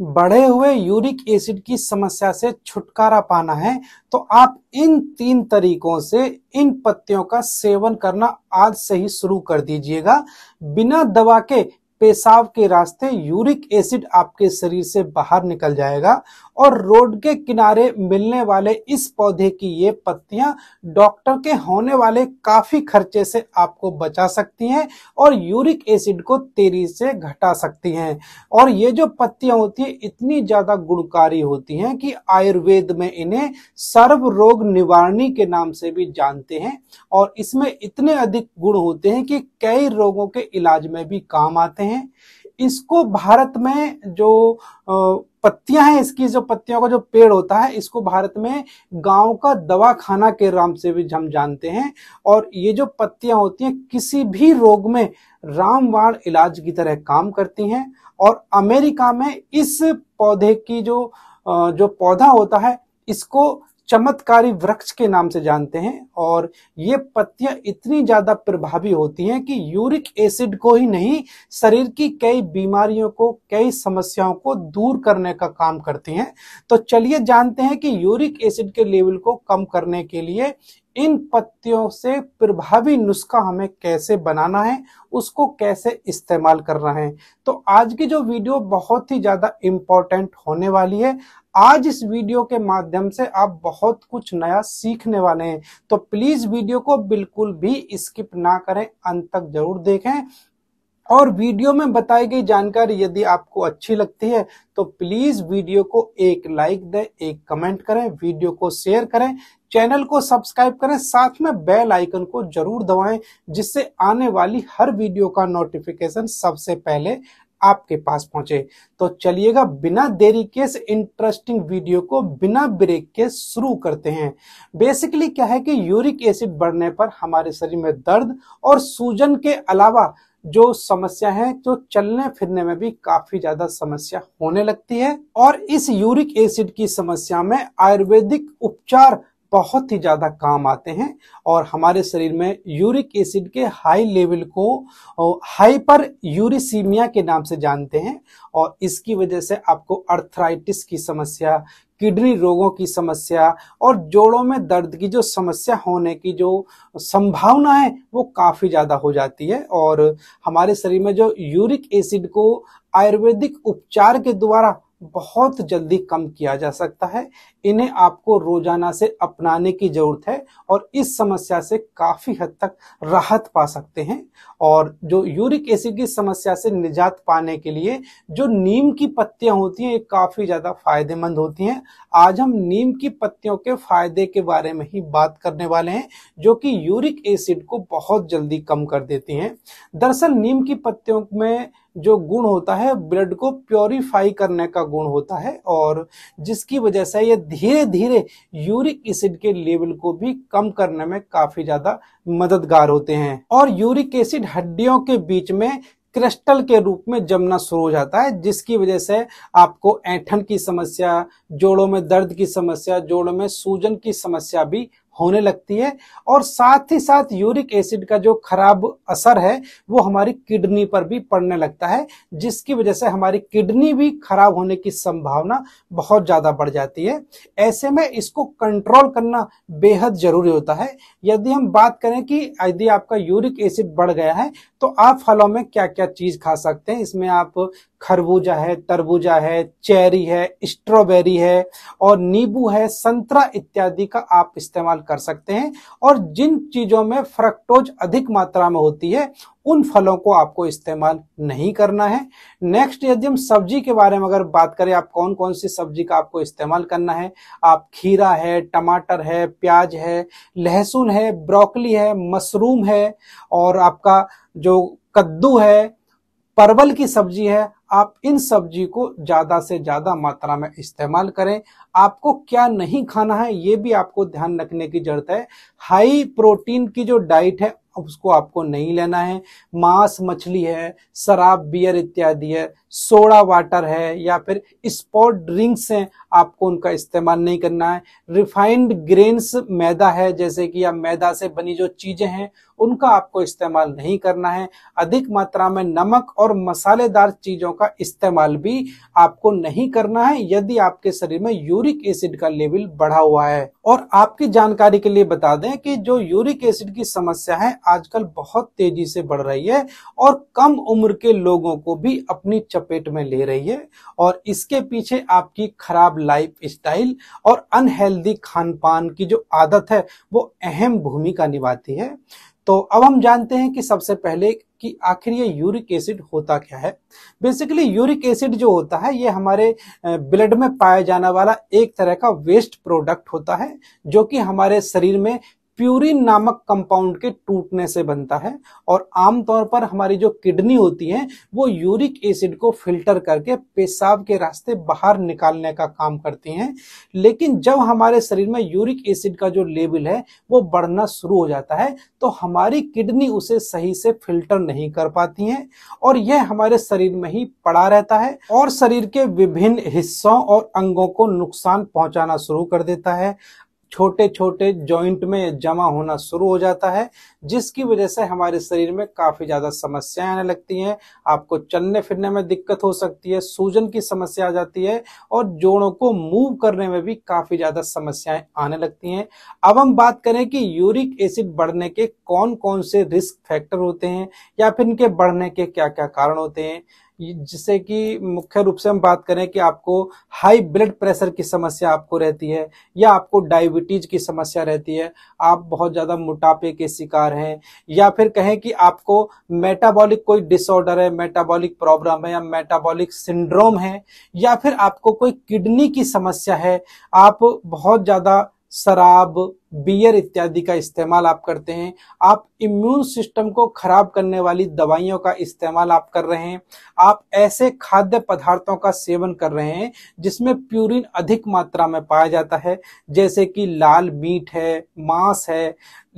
बढ़े हुए uric acid की समस्या से छुटकारा पाना है तो आप इन तीन तरीकों से इन पत्तियों का सेवन करना आज से ही शुरू कर दीजिएगा बिना दवा के पेशाब के रास्ते यूरिक एसिड आपके शरीर से बाहर निकल जाएगा और रोड के किनारे मिलने वाले इस पौधे की ये पत्तियां डॉक्टर के होने वाले काफी खर्चे से आपको बचा सकती हैं और यूरिक एसिड को तेरी से घटा सकती हैं और ये जो पत्तियां होती हैं इतनी ज्यादा गुणकारी होती हैं कि आयुर्वेद में इन्हें सर्व रोग निवारणी के नाम से भी जानते हैं और इसमें इतने अधिक गुण होते हैं कि कई रोगों के इलाज में भी काम आते हैं हैं इसको भारत में जो पत्तियां हैं इसकी जो पत्तियों का जो पेड़ होता है इसको भारत में गांव का दवा खाना के नाम से भी हम जानते हैं और ये जो पत्तियां होती हैं किसी भी रोग में रामवाण इलाज की तरह काम करती हैं और अमेरिका में इस पौधे की जो जो पौधा होता है इसको चमत्कारी वृक्ष के नाम से जानते हैं और ये पत्तियां इतनी ज्यादा प्रभावी होती हैं कि यूरिक एसिड को ही नहीं शरीर की कई बीमारियों को कई समस्याओं को दूर करने का काम करती हैं तो चलिए जानते हैं कि यूरिक एसिड के लेवल को कम करने के लिए इन पत्तियों से प्रभावी नुस्खा हमें कैसे बनाना है उसको कैसे इस्तेमाल करना है तो आज की जो वीडियो बहुत ही ज़्यादा इम्पोर्टेंट होने वाली है आज इस वीडियो के माध्यम से आप बहुत कुछ नया सीखने वाले हैं तो प्लीज़ वीडियो को बिल्कुल भी स्किप ना करें अंत तक जरूर देखें और वीडियो में बताई गई जानकारी यदि आपको अच्छी लगती है तो प्लीज वीडियो को एक लाइक दें एक कमेंट करें वीडियो को शेयर करें चैनल को सब्सक्राइब करें साथ में बेल आइकन को जरूर दबाएं जिससे आने वाली हर वीडियो का नोटिफिकेशन सबसे पहले आपके पास पहुंचे तो चलिएगा बिना देरी के इस इंटरेस्टिंग वीडियो को बिना ब्रेक के शुरू करते हैं बेसिकली क्या है कि यूरिक एसिड बढ़ने पर हमारे शरीर में दर्द और सूजन के अलावा जो समस्या है जो तो चलने फिरने में भी काफी ज्यादा समस्या होने लगती है और इस यूरिक एसिड की समस्या में आयुर्वेदिक उपचार बहुत ही ज़्यादा काम आते हैं और हमारे शरीर में यूरिक एसिड के हाई लेवल को हाइपर यूरिसीमिया के नाम से जानते हैं और इसकी वजह से आपको अर्थराइटिस की समस्या किडनी रोगों की समस्या और जोड़ों में दर्द की जो समस्या होने की जो संभावना है वो काफ़ी ज़्यादा हो जाती है और हमारे शरीर में जो यूरिक एसिड को आयुर्वेदिक उपचार के द्वारा बहुत जल्दी कम किया जा सकता है इन्हें आपको रोजाना से अपनाने की जरूरत है और इस समस्या से काफी हद तक राहत पा सकते हैं और जो यूरिक एसिड की समस्या से निजात पाने के लिए जो नीम की पत्तियां होती हैं ये काफी ज्यादा फायदेमंद होती हैं आज हम नीम की पत्तियों के फायदे के बारे में ही बात करने वाले हैं जो कि यूरिक एसिड को बहुत जल्दी कम कर देती हैं दरअसल नीम की पत्तियों में जो गुण होता है ब्लड को प्योरीफाई करने का गुण होता है और जिसकी वजह से ये धीरे धीरे यूरिक एसिड के लेवल को भी कम करने में काफी ज्यादा मददगार होते हैं और यूरिक एसिड हड्डियों के बीच में क्रिस्टल के रूप में जमना शुरू हो जाता है जिसकी वजह से आपको ऐठन की समस्या जोड़ों में दर्द की समस्या जोड़ों में सूजन की समस्या भी होने लगती है और साथ ही साथ यूरिक एसिड का जो खराब असर है वो हमारी किडनी पर भी पड़ने लगता है जिसकी वजह से हमारी किडनी भी खराब होने की संभावना बहुत ज्यादा बढ़ जाती है ऐसे में इसको कंट्रोल करना बेहद जरूरी होता है यदि हम बात करें कि यदि आपका यूरिक एसिड बढ़ गया है तो आप फलों में क्या क्या चीज खा सकते हैं इसमें आप खरबूजा है तरबूजा है चेरी है स्ट्रॉबेरी है और नींबू है संतरा इत्यादि का आप इस्तेमाल कर सकते हैं और जिन चीजों में फ्रक्टोज अधिक मात्रा में होती है उन फलों को आपको इस्तेमाल नहीं करना है नेक्स्ट यदि हम सब्जी के बारे में अगर बात करें आप कौन कौन सी सब्जी का आपको इस्तेमाल करना है आप खीरा है टमाटर है प्याज है लहसुन है ब्रोकली है मशरूम है और आपका जो कद्दू है परवल की सब्जी है आप इन सब्जी को ज़्यादा से ज़्यादा मात्रा में इस्तेमाल करें आपको क्या नहीं खाना है ये भी आपको ध्यान रखने की जरूरत है हाई प्रोटीन की जो डाइट है उसको आपको नहीं लेना है मांस मछली है शराब बियर इत्यादि है सोडा वाटर है या फिर स्पॉट ड्रिंक्स हैं आपको उनका इस्तेमाल नहीं करना है रिफाइंड ग्रेन्स मैदा है जैसे कि या मैदा से बनी जो चीज़ें हैं उनका आपको इस्तेमाल नहीं करना है अधिक मात्रा में नमक और मसालेदार चीज़ों का इस्तेमाल भी आपको नहीं करना है यदि आपके शरीर में यूरिक एसिड का लेवल बढ़ा हुआ है और आपकी जानकारी के लिए बता दें कि जो यूरिक एसिड की समस्या है आजकल बहुत तेजी से बढ़ रही है और कम उम्र के लोगों को भी अपनी चपेट में ले रही है और इसके पीछे आपकी खराब लाइफ स्टाइल और अनहेल्दी खान पान की जो आदत है वो अहम भूमिका निभाती है तो अब हम जानते हैं कि सबसे पहले कि आखिर ये यूरिक एसिड होता क्या है बेसिकली यूरिक एसिड जो होता है ये हमारे ब्लड में पाया जाने वाला एक तरह का वेस्ट प्रोडक्ट होता है जो कि हमारे शरीर में प्यूरिन नामक कंपाउंड के टूटने से बनता है और आमतौर पर हमारी जो किडनी होती है वो यूरिक एसिड को फिल्टर करके पेशाब के रास्ते बाहर निकालने का काम करती हैं लेकिन जब हमारे शरीर में यूरिक एसिड का जो लेवल है वो बढ़ना शुरू हो जाता है तो हमारी किडनी उसे सही से फिल्टर नहीं कर पाती है और यह हमारे शरीर में ही पड़ा रहता है और शरीर के विभिन्न हिस्सों और अंगों को नुकसान पहुंचाना शुरू कर देता है छोटे छोटे जॉइंट में जमा होना शुरू हो जाता है जिसकी वजह से हमारे शरीर में काफ़ी ज़्यादा समस्याएं आने लगती हैं आपको चलने फिरने में दिक्कत हो सकती है सूजन की समस्या आ जाती है और जोड़ों को मूव करने में भी काफ़ी ज़्यादा समस्याएं आने लगती हैं अब हम बात करें कि यूरिक एसिड बढ़ने के कौन कौन से रिस्क फैक्टर होते हैं या फिर इनके बढ़ने के क्या क्या कारण होते हैं जिससे कि मुख्य रूप से हम बात करें कि आपको हाई ब्लड प्रेशर की समस्या आपको रहती है या आपको डायबिटीज की समस्या रहती है आप बहुत ज़्यादा मोटापे के शिकार हैं या फिर कहें कि आपको मेटाबॉलिक कोई डिसऑर्डर है मेटाबॉलिक प्रॉब्लम है या मेटाबॉलिक सिंड्रोम है या फिर आपको कोई किडनी की समस्या है आप बहुत ज़्यादा शराब बियर इत्यादि का इस्तेमाल आप करते हैं आप इम्यून सिस्टम को खराब करने वाली दवाइयों का इस्तेमाल आप कर रहे हैं आप ऐसे खाद्य पदार्थों का सेवन कर रहे हैं जिसमें प्यूरिन अधिक मात्रा में पाया जाता है जैसे कि लाल मीट है मांस है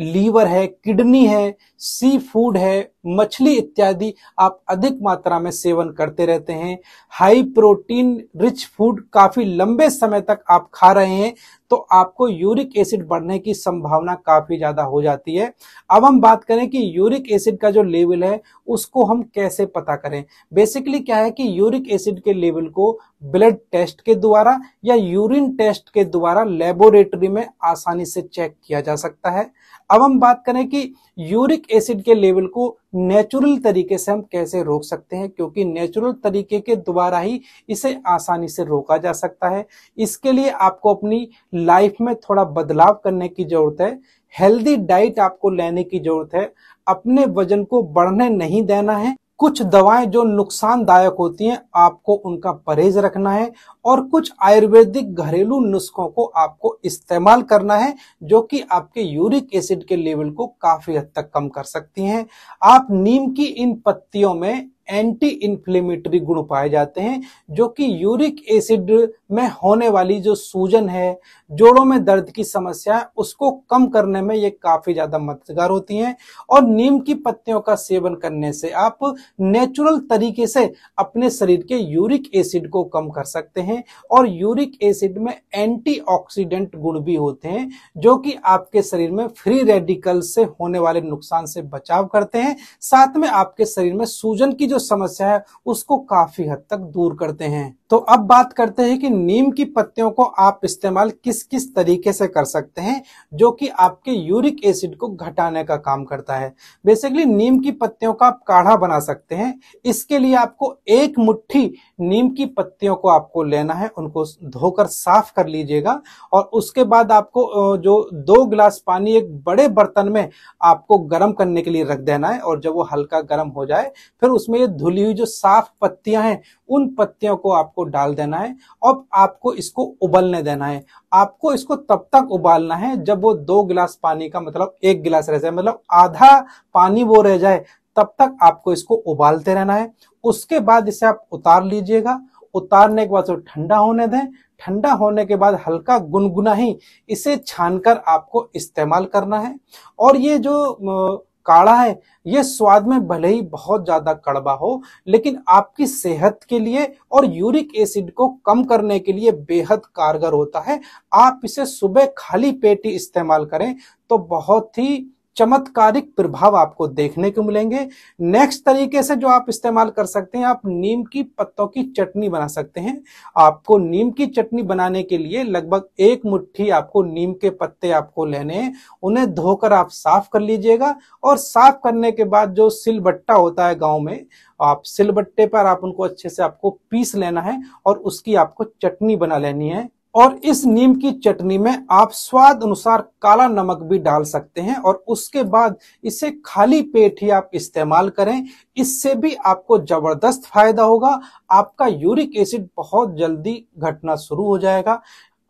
लीवर है किडनी है सी फूड है मछली इत्यादि आप अधिक मात्रा में सेवन करते रहते हैं हाई प्रोटीन रिच फूड काफी लंबे समय तक आप खा रहे हैं तो आपको यूरिक एसिड बढ़ने की संभावना काफी ज्यादा हो जाती है अब हम बात करें कि यूरिक एसिड का जो लेवल है उसको हम कैसे पता करें बेसिकली क्या है कि यूरिक एसिड के लेवल को ब्लड टेस्ट के द्वारा या यूरिन टेस्ट के द्वारा लेबोरेटरी में आसानी से चेक किया जा सकता है अब हम बात करें कि यूरिक एसिड के लेवल को नेचुरल तरीके से हम कैसे रोक सकते हैं क्योंकि नेचुरल तरीके के द्वारा ही इसे आसानी से रोका जा सकता है इसके लिए आपको अपनी लाइफ में थोड़ा बदलाव करने की जरूरत है हेल्दी डाइट आपको लेने की जरूरत है अपने वजन को बढ़ने नहीं देना है कुछ दवाएं जो नुकसानदायक होती हैं आपको उनका परहेज रखना है और कुछ आयुर्वेदिक घरेलू नुस्खों को आपको इस्तेमाल करना है जो कि आपके यूरिक एसिड के लेवल को काफी हद तक कम कर सकती हैं आप नीम की इन पत्तियों में एंटी इन्फ्लेमेटरी गुण पाए जाते हैं जो कि यूरिक एसिड में होने वाली जो सूजन है जोड़ों में दर्द की समस्या है उसको कम करने में ये काफी ज्यादा मददगार होती हैं और नीम की पत्तियों का सेवन करने से आप नेचुरल तरीके से अपने शरीर के यूरिक एसिड को कम कर सकते हैं और यूरिक एसिड में एंटी गुण भी होते हैं जो कि आपके शरीर में फ्री रेडिकल से होने वाले नुकसान से बचाव करते हैं साथ में आपके शरीर में सूजन की जो समस्या है उसको काफी हद तक दूर करते हैं तो अब बात करते हैं कि नीम की पत्तियों को आप इस्तेमाल किस किस तरीके से कर सकते हैं जो कि आपके यूरिक एसिड को घटाने का काम करता है बेसिकली नीम की पत्तियों का आप काढ़ा बना सकते हैं इसके लिए आपको एक मुट्ठी नीम की पत्तियों को आपको लेना है उनको धोकर साफ कर लीजिएगा और उसके बाद आपको जो दो गिलास पानी एक बड़े बर्तन में आपको गर्म करने के लिए रख देना है और जब वो हल्का गर्म हो जाए फिर उसमें ये धुली हुई जो साफ पत्तियां हैं उन पत्तियों को आपको डाल देना है और आपको इसको उबलने देना है आपको इसको तब तक उबालना है जब वो दो गिलास पानी का मतलब एक गिलास रह जाए मतलब आधा पानी वो रह जाए तब तक आपको इसको उबालते रहना है उसके बाद इसे आप उतार लीजिएगा उतारने के बाद उसको ठंडा होने दें ठंडा होने के बाद हल्का गुनगुना ही इसे छानकर आपको इस्तेमाल करना है और ये जो काढ़ा है ये स्वाद में भले ही बहुत ज्यादा कड़वा हो लेकिन आपकी सेहत के लिए और यूरिक एसिड को कम करने के लिए बेहद कारगर होता है आप इसे सुबह खाली पेट ही इस्तेमाल करें तो बहुत ही चमत्कारिक प्रभाव आपको देखने को मिलेंगे नेक्स्ट तरीके से जो आप इस्तेमाल कर सकते हैं आप नीम की पत्तों की चटनी बना सकते हैं आपको नीम की चटनी बनाने के लिए लगभग एक मुट्ठी आपको नीम के पत्ते आपको लेने हैं उन्हें धोकर आप साफ कर लीजिएगा और साफ करने के बाद जो सिलबट्टा होता है गाँव में आप सिलबट्टे पर आप उनको अच्छे से आपको पीस लेना है और उसकी आपको चटनी बना लेनी है और इस नीम की चटनी में आप स्वाद अनुसार काला नमक भी डाल सकते हैं और उसके बाद इसे खाली पेट ही आप इस्तेमाल करें इससे भी आपको जबरदस्त फायदा होगा आपका यूरिक एसिड बहुत जल्दी घटना शुरू हो जाएगा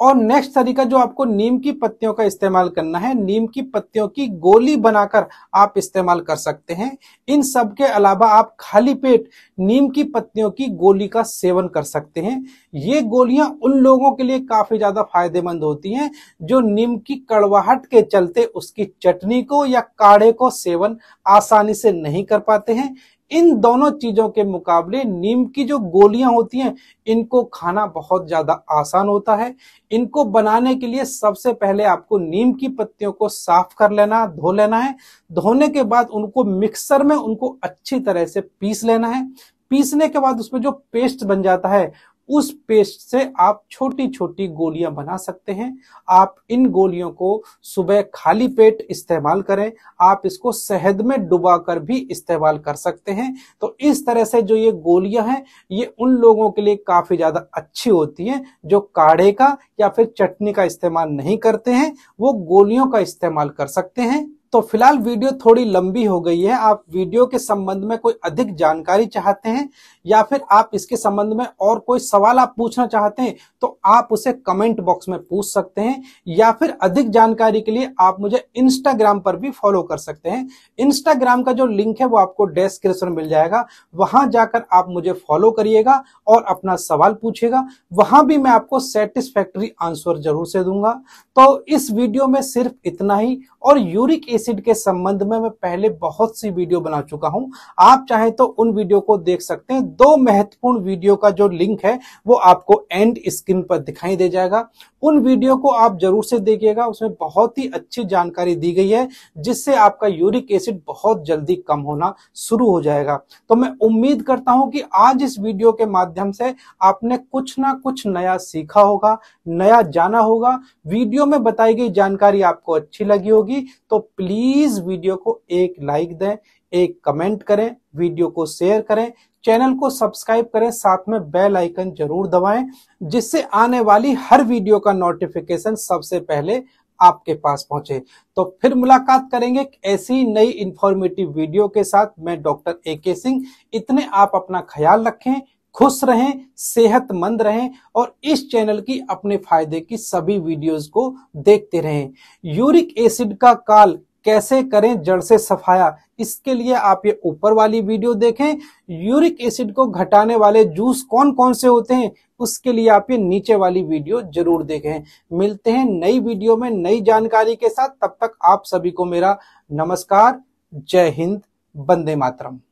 और नेक्स्ट तरीका जो आपको नीम की पत्तियों का इस्तेमाल करना है नीम की पत्तियों की गोली बनाकर आप इस्तेमाल कर सकते हैं इन सब के अलावा आप खाली पेट नीम की पत्तियों की गोली का सेवन कर सकते हैं ये गोलियां उन लोगों के लिए काफी ज्यादा फायदेमंद होती हैं जो नीम की कड़वाहट के चलते उसकी चटनी को या काढ़े को सेवन आसानी से नहीं कर पाते हैं इन दोनों चीजों के मुकाबले नीम की जो गोलियां होती हैं इनको खाना बहुत ज्यादा आसान होता है इनको बनाने के लिए सबसे पहले आपको नीम की पत्तियों को साफ कर लेना धो लेना है धोने के बाद उनको मिक्सर में उनको अच्छी तरह से पीस लेना है पीसने के बाद उसमें जो पेस्ट बन जाता है उस पेस्ट से आप छोटी छोटी गोलियां बना सकते हैं आप इन गोलियों को सुबह खाली पेट इस्तेमाल करें आप इसको शहद में डुबा कर भी इस्तेमाल कर सकते हैं तो इस तरह से जो ये गोलियां हैं ये उन लोगों के लिए काफी ज्यादा अच्छी होती हैं जो काढ़े का या फिर चटनी का इस्तेमाल नहीं करते हैं वो गोलियों का इस्तेमाल कर सकते हैं तो फिलहाल वीडियो थोड़ी लंबी हो गई है आप वीडियो के संबंध में कोई अधिक जानकारी चाहते हैं या फिर आप इसके संबंध में और कोई सवाल आप पूछना चाहते हैं तो आप उसे कमेंट बॉक्स में पूछ सकते हैं या फिर अधिक जानकारी के लिए आप मुझे इंस्टाग्राम पर भी फॉलो कर सकते हैं इंस्टाग्राम का जो लिंक है वो आपको डेस्क्रिप्शन मिल जाएगा वहां जाकर आप मुझे फॉलो करिएगा और अपना सवाल पूछेगा वहां भी मैं आपको सेटिस्फैक्ट्री आंसर जरूर से दूंगा तो इस वीडियो में सिर्फ इतना ही और यूरिक एसिड के संबंध में मैं पहले बहुत सी वीडियो बना चुका हूं आप चाहे तो उन वीडियो को देख सकते हैं दो महत्वपूर्ण वीडियो का जो लिंक है वो आपको एंड स्क्रीन पर दिखाई दे जाएगा उन वीडियो को आप जरूर से देखिएगा उसमें बहुत ही अच्छी जानकारी दी गई है जिससे आपका यूरिक एसिड बहुत जल्दी कम होना शुरू हो जाएगा तो मैं उम्मीद करता हूं कि आज इस वीडियो के माध्यम से आपने कुछ ना कुछ नया सीखा होगा नया जाना होगा वीडियो में बताई गई जानकारी आपको अच्छी लगी होगी तो प्लीज प्लीज वीडियो को एक लाइक दें एक कमेंट करें वीडियो को शेयर करें चैनल को सब्सक्राइब करें साथ में बेल आइकन जरूर दबाएं जिससे आने वाली हर वीडियो का नोटिफिकेशन सबसे पहले आपके पास पहुंचे तो फिर मुलाकात करेंगे ऐसी नई इंफॉर्मेटिव वीडियो के साथ मैं डॉक्टर ए के सिंह इतने आप अपना ख्याल रखें खुश रहें सेहतमंद रहें और इस चैनल की अपने फायदे की सभी वीडियोस को देखते रहें यूरिक एसिड का काल कैसे करें जड़ से सफाया इसके लिए आप ये ऊपर वाली वीडियो देखें यूरिक एसिड को घटाने वाले जूस कौन कौन से होते हैं उसके लिए आप ये नीचे वाली वीडियो जरूर देखें मिलते हैं नई वीडियो में नई जानकारी के साथ तब तक आप सभी को मेरा नमस्कार जय हिंद बंदे मातरम